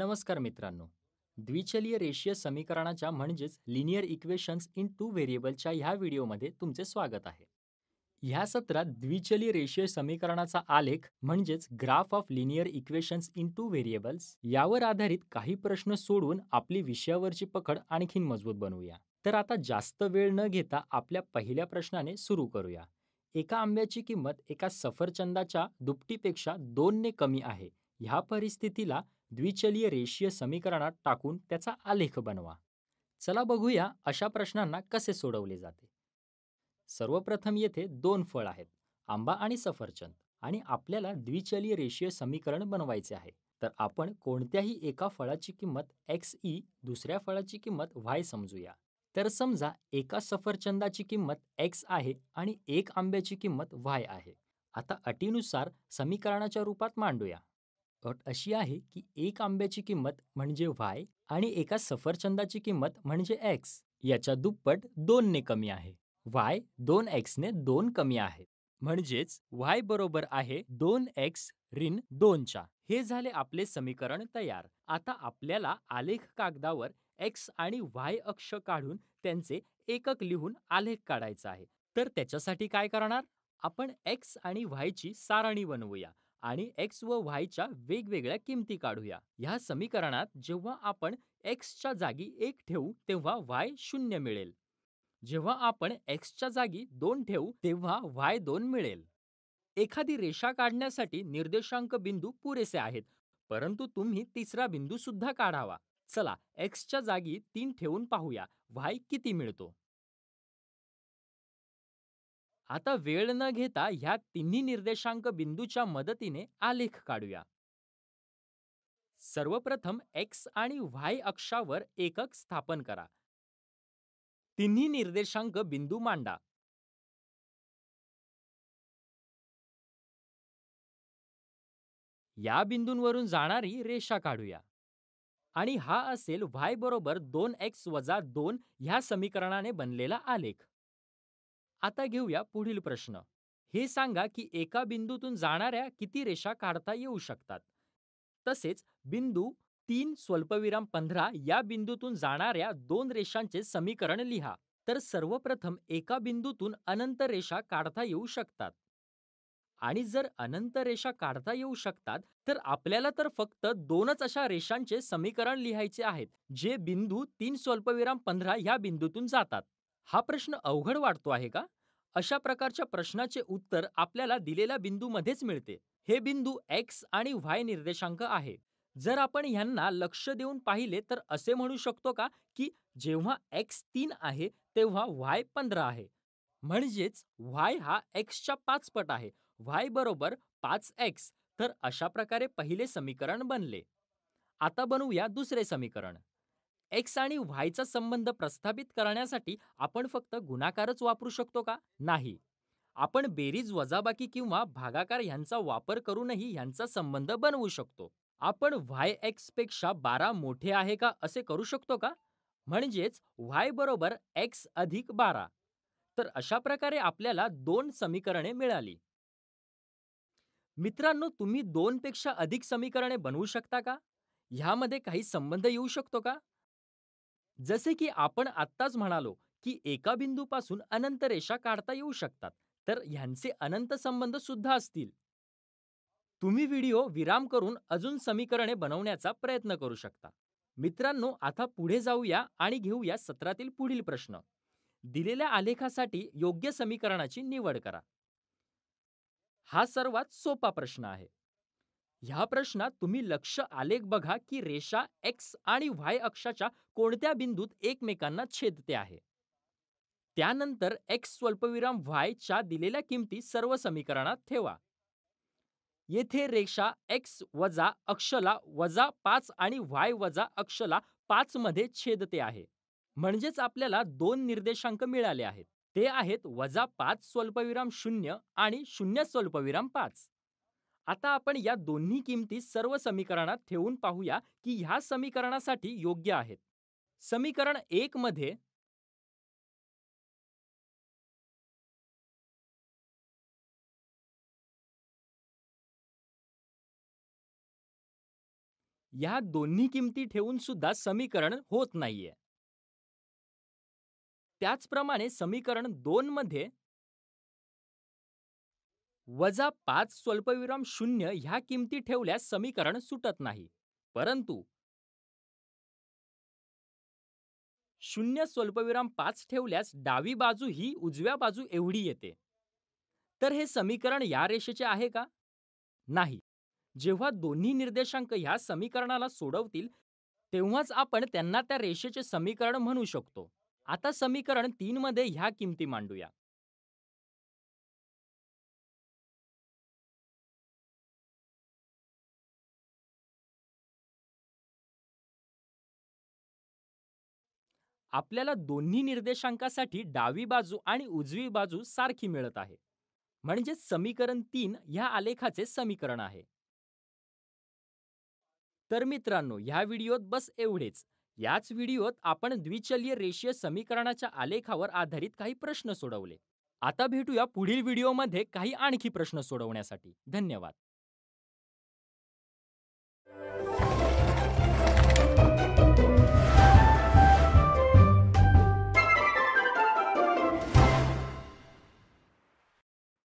नमस्कार मित्रांनो द्विचलीय रेषीय समीकरणाच्या म्हणजेच लिनियर इक्वेशन्स इन टू व्हेरिएबलच्या ह्या व्हिडिओमध्ये तुमचे स्वागत आहे ह्या सत्रात द्विचलीय रेषीय समीकरणाचा आलेख म्हणजेच graph of linear equations in two variables यावर आधारित काही प्रश्न सोडवून आपली विषयावरची पकड आणखीन मजबूत बनवूया तर आता जास्त वेळ न घेता आपल्या पहिल्या प्रश्नाने सुरू करूया एका आंब्याची किंमत एका सफरचंदाच्या दुपटीपेक्षा दोनने कमी आहे ह्या परिस्थितीला द्विचलीय रेषीय समीकरणात टाकून त्याचा आलेख बनवा चला बघूया अशा प्रश्नांना कसे सोडवले जाते सर्वप्रथम येथे दोन फळ आहेत आंबा आणि सफरचंद आणि आपल्याला द्विचलीय रेषीय समीकरण बनवायचे आहे तर आपण कोणत्याही एका फळाची किंमत एक्स ई दुसऱ्या फळाची किंमत व्हाय समजूया तर समजा एका सफरचंदाची किंमत एक्स आहे आणि एक आंब्याची किंमत व्हाय आहे आता अटीनुसार समीकरणाच्या रूपात मांडूया अट अशी आहे की एक आंब्याची किंमत म्हणजे वाय आणि एका सफरचंदाची किंमत म्हणजे एक्स याच्या दुप्पट दोनने कमी आहे वाय दोन एक्सने दोन कमी आहे म्हणजेच वाय बरोबर आहे दोन एक्स दोन दोनच्या हे झाले आपले समीकरण तयार आता आपल्याला आलेख कागदावर एक्स आणि वाय अक्ष काढून त्यांचे एकक लिहून आलेख काढायचा आहे तर त्याच्यासाठी काय करणार आपण एक्स आणि ची सारणी बनवूया आणि एक्स व च्या वेगवेगळ्या किमती काढूया ह्या समीकरणात जेव्हा आपण एक्सच्या जागी एक ठेवू तेव्हा वाय शून्य मिळेल जेव्हा आपण एक्सच्या जागी दोन ठेवू तेव्हा वाय दोन मिळेल एखादी रेषा काढण्यासाठी निर्देशांक बिंदू पुरेसे आहेत परंतु तुम्ही तिसरा बिंदू सुद्धा काढावा चला एक्सच्या जागी तीन ठेवून पाहूया वाय किती मिळतो आता वेळ न घेता ह्या तिन्ही निर्देशांक बिंदूच्या मदतीने आलेख काढूया सर्वप्रथम एक्स आणि वाय अक्षावर एकक स्थापन करा तिन्ही निर्देशांक बिंदू मांडा या बिंदूंवरून जाणारी रेषा काढूया आणि हा असेल Y बरोबर दोन एक्स वजा दोन ह्या समीकरणाने बनलेला आलेख आता घेऊया पुढील प्रश्न हे सांगा की एका बिंदूतून जाणाऱ्या किती रेषा काढता येऊ शकतात तसेच बिंदू तीन स्वल्पविराम पंधरा या बिंदूतून जाणाऱ्या दोन रेषांचे समीकरण लिहा तर सर्वप्रथम एका बिंदूतून अनंत रेषा काढता येऊ शकतात आणि जर अनंत रेषा काढता येऊ शकतात तर आपल्याला तर फक्त दोनच अशा रेषांचे समीकरण लिहायचे आहेत जे बिंदू तीन स्वल्पविराम पंधरा ह्या बिंदूतून जातात हा प्रश्न अवघड वाटतो आहे का अशा प्रकारच्या प्रश्नाचे उत्तर आपल्याला दिलेल्या बिंदूमध्येच मिळते हे बिंदू एक्स आणि व्हाय निर्देशांक आहे जर आपण ह्यांना लक्ष देऊन पाहिले तर असे म्हणू शकतो का की जेव्हा एक्स तीन आहे तेव्हा व्हाय पंधरा आहे म्हणजेच व्हाय हा एक्सच्या पाच पट आहे व्हाय बरोबर पाच एक्स तर अशा प्रकारे पहिले समीकरण बनले आता बनवूया दुसरे समीकरण एक्स आणि व्हायचा संबंध प्रस्थापित करण्यासाठी आपण फक्त गुणाकारच वापरू शकतो का नाही आपण बेरीज वजाबाकी किंवा भागाकार ह्यांचा वापर करूनही ह्यांचा संबंध बनवू शकतो आपण व्हाय एक्सपेक्षा बारा मोठे आहे का असे करू शकतो का म्हणजेच व्हाय बरोबर एक्स अधिक बारा तर अशा प्रकारे आपल्याला दोन समीकरणे मिळाली मित्रांनो तुम्ही दोनपेक्षा अधिक समीकरणे बनवू शकता का ह्यामध्ये काही संबंध येऊ शकतो का जसे की आपण आत्ताच म्हणालो की एका बिंदूपासून अनंत रेषा काढता येऊ शकतात तर ह्यांचे अनंत संबंध सुद्धा असतील तुम्ही व्हिडिओ विराम करून अजून समीकरणे बनवण्याचा प्रयत्न करू शकता मित्रांनो आता पुढे जाऊया आणि घेऊया सत्रातील पुढील प्रश्न दिलेल्या आलेखासाठी योग्य समीकरणाची निवड करा हा सर्वात सोपा प्रश्न आहे ह्या प्रश्नात तुम्ही लक्ष आलेख बघा की रेषा एक्स आणि वाय अक्षाच्या कोणत्या बिंदूत एकमेकांना छेदते आहे त्यानंतर एक्स स्वल्पविराम व्हाय च्या दिलेल्या किमती सर्व समीकरणात ठेवा येथे रेषा एक्स वजा अक्षला वजा पाच आणि वाय वजा अक्षला पाच मध्ये छेदते आहे म्हणजेच आपल्याला दोन निर्देशांक मिळाले आहेत ते आहेत वजा पाच स्वल्पविराम शून्य आणि शून्य स्वल्पविराम पाच आता आपण या दोन्ही किमती सर्व समीकरणात ठेवून पाहूया की ह्या समीकरणासाठी योग्य आहेत समीकरण एक मध्ये या दोन्ही किमती ठेवून सुद्धा समीकरण होत नाहीये त्याचप्रमाणे समीकरण दोन मध्ये वजा पाच स्वल्पविराम शून्य ह्या किमती ठेवल्यास समीकरण सुटत नाही परंतु शून्य स्वल्पविराम पाच ठेवल्यास डावी बाजू ही उजव्या बाजू एवढी येते तर हे समीकरण या रेषेचे आहे का नाही जेव्हा दोन्ही निर्देशांक ह्या समीकरणाला सोडवतील तेव्हाच आपण त्यांना त्या रेषेचे समीकरण म्हणू शकतो आता समीकरण तीनमध्ये ह्या किमती मांडूया आपल्याला दोन्ही निर्देशांकासाठी डावी बाजू आणि उजवी बाजू सारखी मिळत आहे म्हणजेच समीकरण तीन ह्या आलेखाचे समीकरण आहे तर मित्रांनो ह्या व्हिडिओत बस एवढेच याच व्हिडिओत आपण द्विचलीय रेषीय समीकरणाच्या आलेखावर आधारित काही प्रश्न सोडवले आता भेटूया पुढील व्हिडिओमध्ये काही आणखी प्रश्न सोडवण्यासाठी धन्यवाद